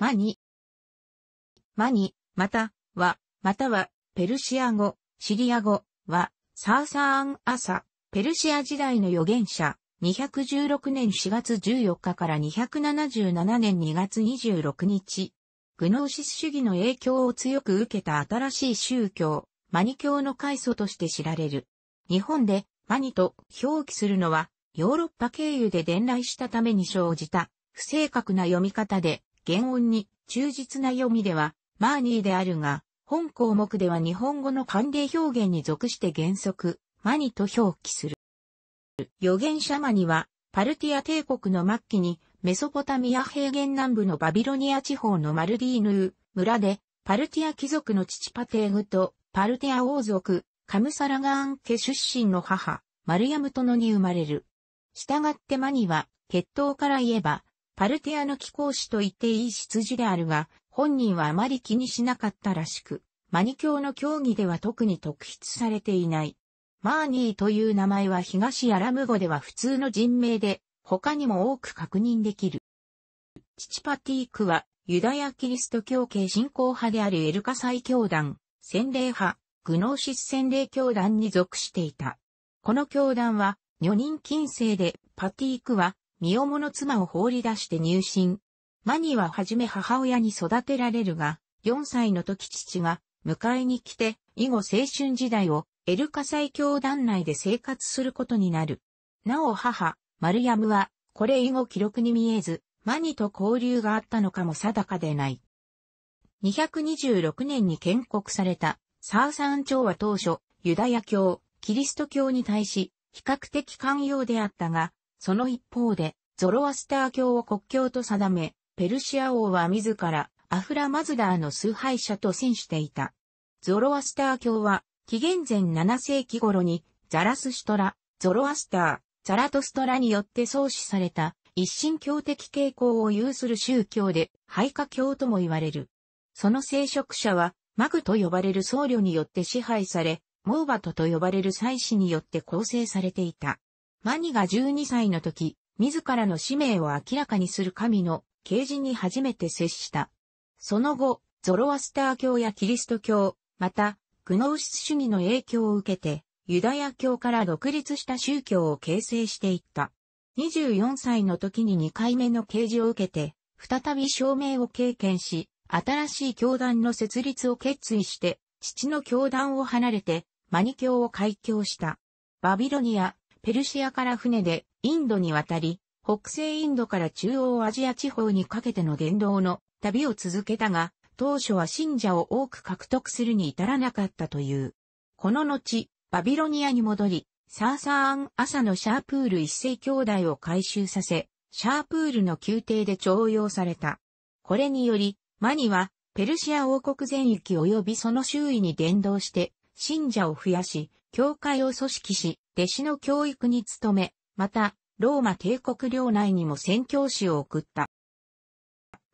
マニ。マニ、または、または、ペルシア語、シリア語は、サーサーン・アサ、ペルシア時代の預言者、216年4月14日から277年2月26日、グノーシス主義の影響を強く受けた新しい宗教、マニ教の開祖として知られる。日本でマニと表記するのは、ヨーロッパ経由で伝来したために生じた不正確な読み方で、原音に忠実な読みでは、マーニーであるが、本項目では日本語の慣例表現に属して原則、マニと表記する。預言者マニは、パルティア帝国の末期に、メソポタミア平原南部のバビロニア地方のマルディーヌー村で、パルティア貴族の父パテーグと、パルティア王族、カムサラガーン家出身の母、マルヤムトノに生まれる。従ってマニは、血統から言えば、パルティアの貴公子と言っていい羊であるが、本人はあまり気にしなかったらしく、マニ教の教義では特に特筆されていない。マーニーという名前は東アラム語では普通の人名で、他にも多く確認できる。父パティークは、ユダヤ・キリスト教系信仰派であるエルカサイ教団、洗礼派、グノーシス洗礼教団に属していた。この教団は、女人禁制で、パティークは、身重の妻を放り出して入信。マニははじめ母親に育てられるが、4歳の時父が迎えに来て、以後青春時代をエルカサイ教団内で生活することになる。なお母、マルヤムは、これ以後記録に見えず、マニと交流があったのかも定かでない。226年に建国されたサーサン朝は当初、ユダヤ教、キリスト教に対し、比較的寛容であったが、その一方で、ゾロアスター教を国教と定め、ペルシア王は自らアフラマズダーの崇拝者と戦していた。ゾロアスター教は、紀元前7世紀頃に、ザラスシュトラ、ゾロアスター、ザラトストラによって創始された、一神教的傾向を有する宗教で、廃家教とも言われる。その聖職者は、マグと呼ばれる僧侶によって支配され、モーバトと呼ばれる祭司によって構成されていた。マニが12歳の時、自らの使命を明らかにする神の啓示に初めて接した。その後、ゾロアスター教やキリスト教、また、グノーシス主義の影響を受けて、ユダヤ教から独立した宗教を形成していった。24歳の時に2回目の啓示を受けて、再び証明を経験し、新しい教団の設立を決意して、父の教団を離れて、マニ教を開教した。バビロニア、ペルシアから船でインドに渡り、北西インドから中央アジア地方にかけての言動の旅を続けたが、当初は信者を多く獲得するに至らなかったという。この後、バビロニアに戻り、サーサーン朝のシャープール一世兄弟を回収させ、シャープールの宮廷で徴用された。これにより、マニは、ペルシア王国全域及びその周囲に伝道して、信者を増やし、教会を組織し、弟子の教育に努め、また、ローマ帝国領内にも宣教師を送った。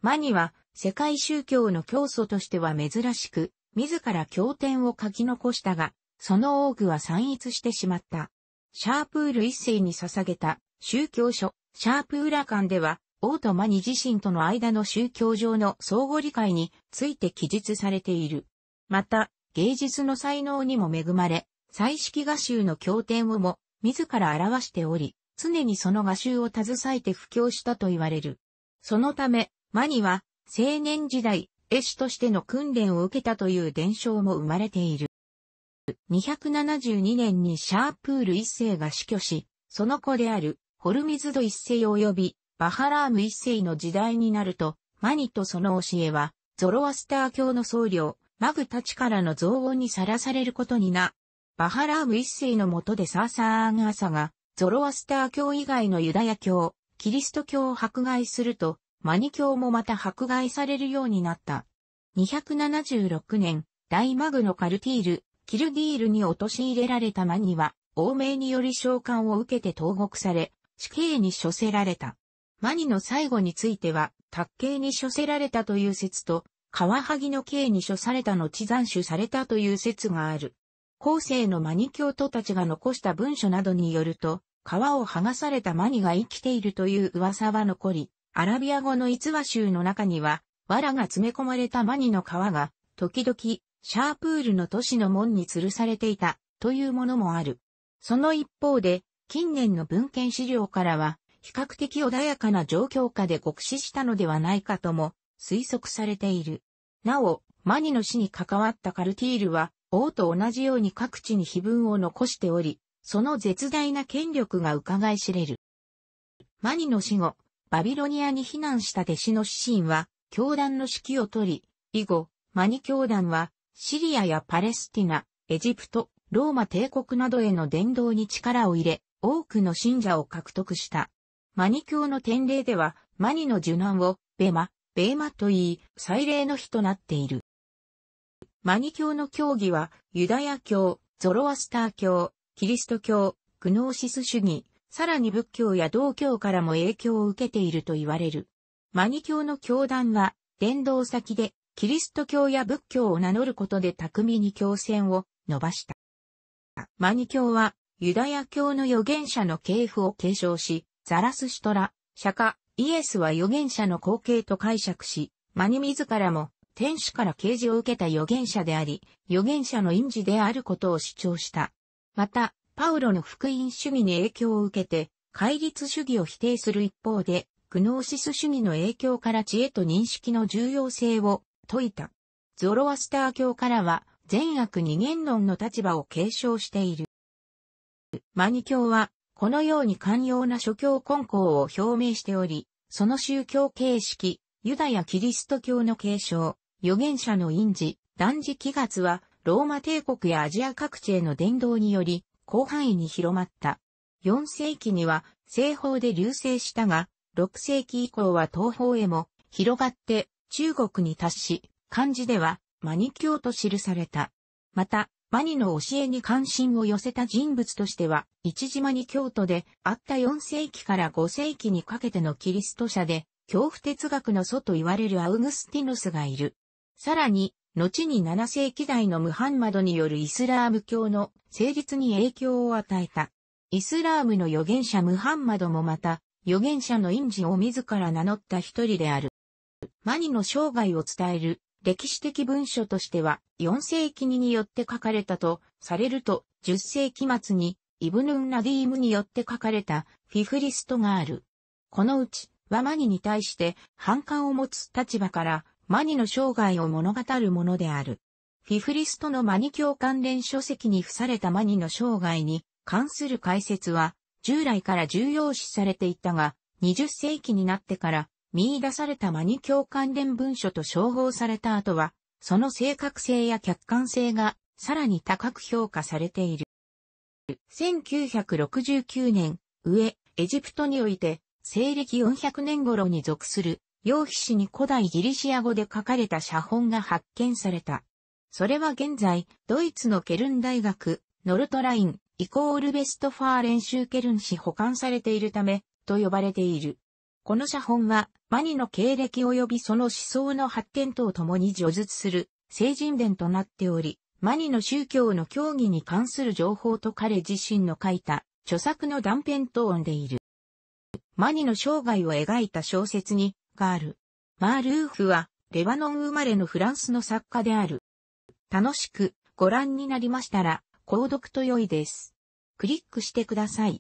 マニは、世界宗教の教祖としては珍しく、自ら経典を書き残したが、その多くは散逸してしまった。シャープール一世に捧げた宗教書、シャープーラ間では、王とマニ自身との間の宗教上の相互理解について記述されている。また、芸術の才能にも恵まれ、彩色画集の経典をも自ら表しており、常にその画集を携えて布教したと言われる。そのため、マニは青年時代、絵師としての訓練を受けたという伝承も生まれている。272年にシャープール一世が死去し、その子であるホルミズド一世及びバハラーム一世の時代になると、マニとその教えは、ゾロアスター教の僧侶、マグたちからの憎悪にさらされることになバハラーム一世の下でサーサーアンアーサが、ゾロアスター教以外のユダヤ教、キリスト教を迫害すると、マニ教もまた迫害されるようになった。276年、大マグノカルティール、キルディールに陥れられたマニは、欧米により召喚を受けて投獄され、死刑に処せられた。マニの最後については、卓刑に処せられたという説と、カワハギの刑に処された後斬首されたという説がある。後世のマニ教徒たちが残した文書などによると、皮を剥がされたマニが生きているという噂は残り、アラビア語の逸話集の中には、藁が詰め込まれたマニの皮が、時々、シャープールの都市の門に吊るされていた、というものもある。その一方で、近年の文献資料からは、比較的穏やかな状況下で極死したのではないかとも推測されている。なお、マニの死に関わったカルティールは、王と同じように各地に碑文を残しており、その絶大な権力が伺い知れる。マニの死後、バビロニアに避難した弟子の指針は、教団の指揮を取り、以後、マニ教団は、シリアやパレスティナ、エジプト、ローマ帝国などへの伝道に力を入れ、多くの信者を獲得した。マニ教の典礼では、マニの受難を、ベマ、ベーマと言い、祭礼の日となっている。マニ教の教義は、ユダヤ教、ゾロアスター教、キリスト教、グノーシス主義、さらに仏教や道教からも影響を受けていると言われる。マニ教の教団は、伝道先で、キリスト教や仏教を名乗ることで巧みに教戦を伸ばした。マニ教は、ユダヤ教の預言者の系譜を継承し、ザラスシュトラ、釈迦、イエスは預言者の後継と解釈し、マニ自らも天使から啓示を受けた預言者であり、預言者の印字であることを主張した。また、パウロの福音主義に影響を受けて、戒律主義を否定する一方で、グノーシス主義の影響から知恵と認識の重要性を説いた。ゾロアスター教からは、善悪二元論の立場を継承している。マニ教は、このように寛容な諸教根校を表明しており、その宗教形式、ユダヤキリスト教の継承、預言者の印字、断食月は、ローマ帝国やアジア各地への伝道により、広範囲に広まった。4世紀には、西方で流星したが、6世紀以降は東方へも広がって中国に達し、漢字ではマニ教と記された。また、マニの教えに関心を寄せた人物としては、一島に京都であった4世紀から5世紀にかけてのキリスト者で、恐怖哲学の祖と言われるアウグスティヌスがいる。さらに、後に7世紀代のムハンマドによるイスラーム教の成立に影響を与えた。イスラームの預言者ムハンマドもまた、預言者の印字を自ら名乗った一人である。マニの生涯を伝える歴史的文書としては、4世紀にによって書かれたとされると、10世紀末にイブヌン・ナディームによって書かれたフィフリストがある。このうち、はマニに対して反感を持つ立場から、マニの生涯を物語るものである。フィフリストのマニ教関連書籍に付されたマニの生涯に関する解説は、従来から重要視されていたが、20世紀になってから見出されたマニ教関連文書と称号された後は、その正確性や客観性がさらに高く評価されている。1969年、上、エジプトにおいて、西暦400年頃に属する楊皮紙に古代ギリシア語で書かれた写本が発見された。それは現在、ドイツのケルン大学、ノルトライン、イコールベストファー練習ケルン市保管されているため、と呼ばれている。この写本は、マニの経歴及びその思想の発展とともに叙述する、聖人伝となっており、マニの宗教の教義に関する情報と彼自身の書いた、著作の断片とでいる。マニの生涯を描いた小説に、がある。マールーフは、レバノン生まれのフランスの作家である。楽しくご覧になりましたら、購読と良いです。クリックしてください。